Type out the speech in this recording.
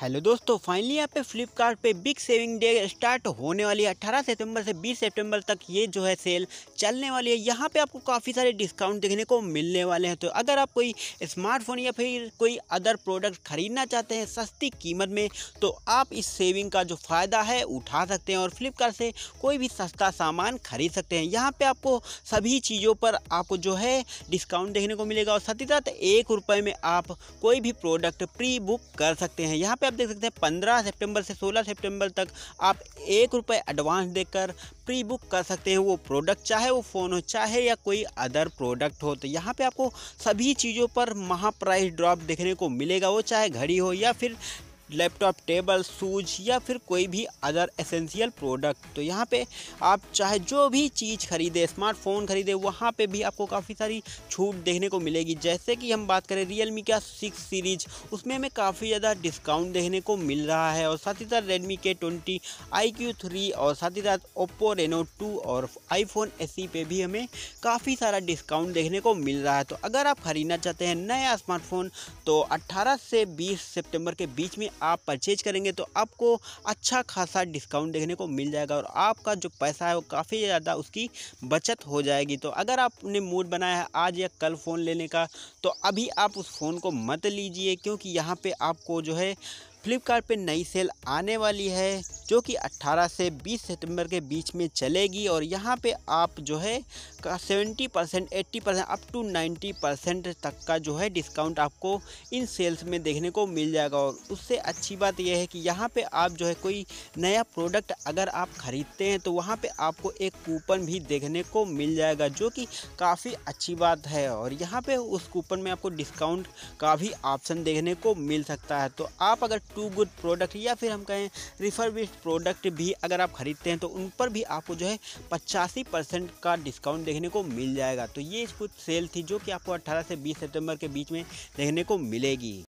hello दोस्तों finally यहाँ पे फ्लिपकार्ट पे बिग सेविंग डे स्टार्ट होने वाली है अट्ठारह सितंबर से 20 सितंबर तक ये जो है सेल चलने वाली है यहाँ पे आपको काफ़ी सारे डिस्काउंट देखने को मिलने वाले हैं तो अगर आप कोई स्मार्टफोन या फिर कोई अदर प्रोडक्ट खरीदना चाहते हैं सस्ती कीमत में तो आप इस सेविंग का जो फ़ायदा है उठा सकते हैं और फ्लिपकार्ट से कोई भी सस्ता सामान खरीद सकते हैं यहाँ पर आपको सभी चीज़ों पर आपको जो है डिस्काउंट देखने को मिलेगा और साथ ही साथ एक में आप कोई भी प्रोडक्ट प्री बुक कर सकते हैं यहाँ पर आप देख सकते हैं पंद्रह सितंबर से सोलह सितंबर तक आप एक रुपये एडवांस देकर प्री बुक कर सकते हैं वो प्रोडक्ट चाहे वो फ़ोन हो चाहे या कोई अदर प्रोडक्ट हो तो यहाँ पे आपको सभी चीज़ों पर महा प्राइस ड्रॉप देखने को मिलेगा वो चाहे घड़ी हो या फिर लैपटॉप टेबल सूज या फिर कोई भी अदर एसेंशियल प्रोडक्ट तो यहाँ पे आप चाहे जो भी चीज़ खरीदे स्मार्टफोन खरीदे वहाँ पे भी आपको काफ़ी सारी छूट देखने को मिलेगी जैसे कि हम बात करें रियल मी का सिक्स सीरीज उसमें हमें काफ़ी ज़्यादा डिस्काउंट देखने को मिल रहा है और साथ ही साथ रेडमी के ट्वेंटी आई क्यू थ्री और साथ ही साथ ओप्पो रेनो टू और आईफोन एस e पे भी हमें काफ़ी सारा डिस्काउंट देखने को मिल रहा है तो अगर आप खरीदना चाहते हैं नया स्मार्टफोन तो अट्ठारह से बीस सेप्टेम्बर के बीच में आप परचेज करेंगे तो आपको अच्छा खासा डिस्काउंट देखने को मिल जाएगा और आपका जो पैसा है वो काफ़ी ज़्यादा उसकी बचत हो जाएगी तो अगर आपने मूड बनाया है आज या कल फ़ोन लेने का तो अभी आप उस फ़ोन को मत लीजिए क्योंकि यहाँ पर आपको जो है फ्लिपकार्ट नई सेल आने वाली है जो कि 18 से 20 सितंबर के बीच में चलेगी और यहाँ पे आप जो है seventy percent eighty percent up to ninety percent तक का जो है डिस्काउंट आपको इन सेल्स में देखने को मिल जाएगा और उससे अच्छी बात यह है कि यहाँ पे आप जो है कोई नया प्रोडक्ट अगर आप ख़रीदते हैं तो वहाँ पर आपको एक कूपन भी देखने को मिल जाएगा जो कि काफ़ी अच्छी बात है और यहाँ पे उस कूपन में आपको डिस्काउंट का भी ऑप्शन देखने को मिल सकता है तो आप अगर टू गुड प्रोडक्ट या फिर हम कहें रिफरबिस्ट प्रोडक्ट भी अगर आप ख़रीदते हैं तो उन पर भी आपको जो है पचासी परसेंट का डिस्काउंट देखने को मिल जाएगा तो ये कुछ सेल थी जो कि आपको अट्ठारह से बीस सितम्बर के बीच में देखने को मिलेगी